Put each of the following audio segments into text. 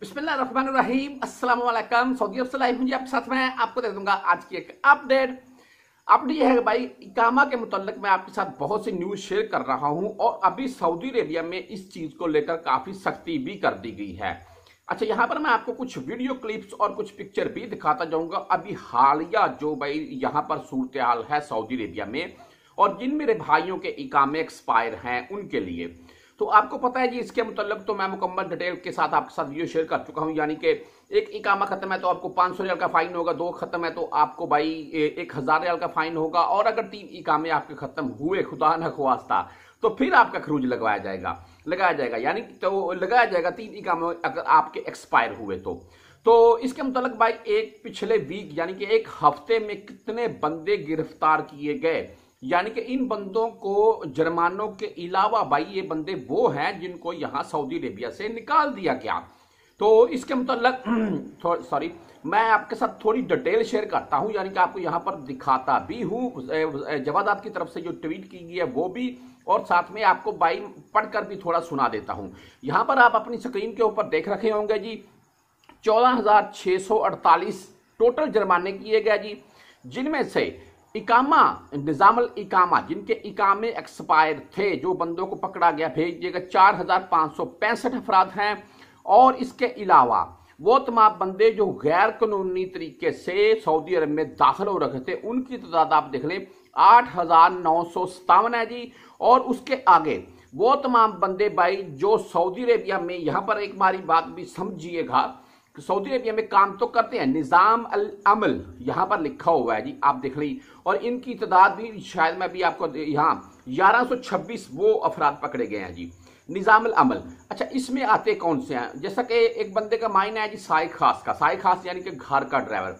بسم اللہ الرحمن الرحیم السلام علیکم سعودی عرب سے نیوز شیئر کر رہا ہوں اور ابھی سعودی عربیہ میں اس چیز کو لے کر کافی سختی بھی کر دی گئی ہے اچھا یہاں پر میں آپ کو کچھ ویڈیو کلپس اور کچھ پکچر بھی دکھاتا جاؤں گا ابھی حالیہ جو بھائی یہاں پر صورتحال ہے سعودی عربیہ میں اور جن میرے بھائیوں کے اکامے ایکسپائر ہیں ان کے لیے تو آپ کو پتا ہے جی اس کے متعلق تو میں مکمل ڈیٹیل کے ساتھ آپ کے ساتھ ویڈیو شیئر کر چکا ہوں یعنی کہ ایک اکامہ ختم ہے تو آپ کو پانچ سو ریال کا فائن ہوگا دو ختم ہے تو آپ کو بھائی ایک ہزار ریال کا فائن ہوگا اور اگر تین اکامے آپ کے ختم ہوئے خدا نہ خواستہ تو پھر آپ کا خروج لگوایا جائے گا لگایا جائے گا یعنی تو لگایا جائے گا تین اکامے اگر آپ کے ایکسپائر ہوئے تو تو اس کے متعلق بھائی ایک پچھلے ویک یعنی کہ ایک ہفتے میں کتنے بندے گرفتار کیے گئے یعنی کہ ان بندوں کو جرمانوں کے علاوہ بھائی یہ بندے وہ ہیں جن کو یہاں سعودی عربیہ سے نکال دیا گیا تو اس کے متعلق سوری میں آپ کے ساتھ تھوڑی ڈیٹیل شیئر کرتا ہوں یعنی کہ آپ کو یہاں پر دکھاتا بھی ہوں جوادات کی طرف سے جو ٹویٹ کی گیا ہے وہ بھی اور ساتھ میں آپ کو بائی پڑھ کر بھی تھوڑا سنا دیتا ہوں یہاں پر آپ اپنی سکرین کے اوپر دیکھ رکھے ہوں گے جی چودہ ہزار چھ سو اڑتالیس ٹوٹل جرمانے کیے گئے جی جن میں سے اکامہ نظام الاکامہ جن کے اکامے ایکسپائر تھے جو بندوں کو پکڑا گیا بھیج دیا گا چار ہزار پانچ سو پینسٹھ افراد ہیں اور اس کے علاوہ وہ تمام بندے جو غیر قانونی طریقے سے سعودی عرب میں داخل ہو رکھے تھے ان کی تعداد آپ دیکھ لیں آٹھ ہزار نو سو ستاون ہے جی اور اس کے آگے وہ تمام بندے بھائی جو سعودی عربیہ میں یہاں پر ایک ماری بات بھی سمجھیے گا سعودی عربیہ میں کام تو کرتے ہیں نظام العمل یہاں پر لکھا ہوا ہے جی آپ دیکھ لیں اور ان کی تعداد بھی شاید میں بھی آپ کو یہاں سو چھبیس وہ افراد پکڑے گئے ہیں جی نظام العمل اچھا اس میں آتے کون سے ہیں جیسا کہ ایک بندے کا معنی ہے جی سائے خاص کا سائے خاص یعنی کہ گھر کا ڈرائیور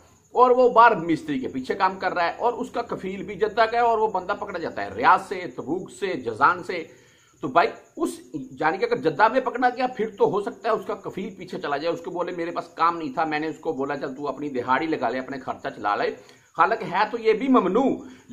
اور وہ بار مستری کے پیچھے کام کر رہا ہے اور اس کا کفیل بھی جدہ کا ہے اور وہ بندہ پکڑا جاتا ہے ریاض سے تبوک سے جزان سے تو بھائی اس یعنی کہ اگر جدہ میں پکڑا گیا پھر تو ہو سکتا ہے اس کا کفیل پیچھے چلا جائے اس کو بولے میرے پاس کام نہیں تھا میں نے اس کو بولا چل تو اپنی دہاڑی لگا لے اپنے خرچہ چلا لے حالانکہ ہے تو یہ بھی ممنوع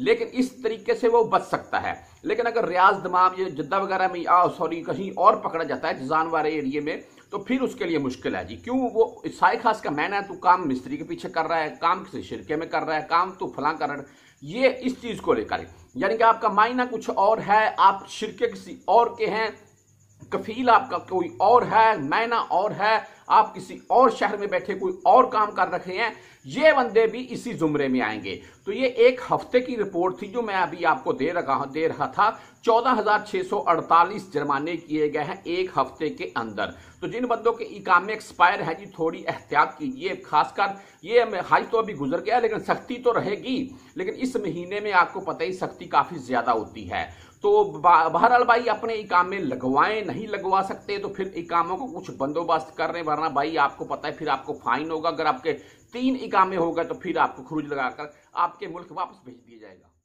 لیکن اس طریقے سے وہ بچ سکتا ہے لیکن اگر ریاض دماغ یہ جدہ وغیرہ میں آ سوری کہیں اور پکڑا جاتا ہے جزانوار ایریے میں تو پھر اس کے لیے مشکل ہے جی کیوں وہ سائے خاص کا مین ہے تو کام مستری کے پیچھے کر رہا ہے کام کسی شرکے میں کر رہا ہے کام تو فلاں کر رہا ہے یہ اس چیز کو لے کر یعنی کہ آپ کا معنی کچھ اور ہے آپ شرکے کسی اور کے ہیں کفیل آپ کا کوئی اور ہے مینا اور ہے آپ کسی اور شہر میں بیٹھے کوئی اور کام کر رکھے ہیں یہ بندے بھی اسی زمرے میں آئیں گے تو یہ ایک ہفتے کی رپورٹ تھی جو میں ابھی آپ کو دے رہا تھا چودہ ہزار چھ سو اڑتالیس جرمانے کیے گئے ہیں ایک ہفتے کے اندر تو جن بندوں کے اکام ایکسپائر ہے جی تھوڑی احتیاط کی یہ خاص کر یہ ہائی تو ابھی گزر گیا لیکن سختی تو رہے گی لیکن اس مہینے میں آپ کو پتہ ہی سختی کافی زیادہ ہوتی ہے تو بہرحال بھائی اپنے اکامے لگوائیں نہیں لگوا سکتے تو پھر اکاموں کو کچھ بندوبست کر رہے ہیں ورنہ بھائی آپ کو پتا ہے پھر آپ کو فائن ہوگا اگر آپ کے تین اکامے ہوگا تو پھر آپ کو خروج لگا کر آپ کے ملک واپس بھیج دیا جائے گا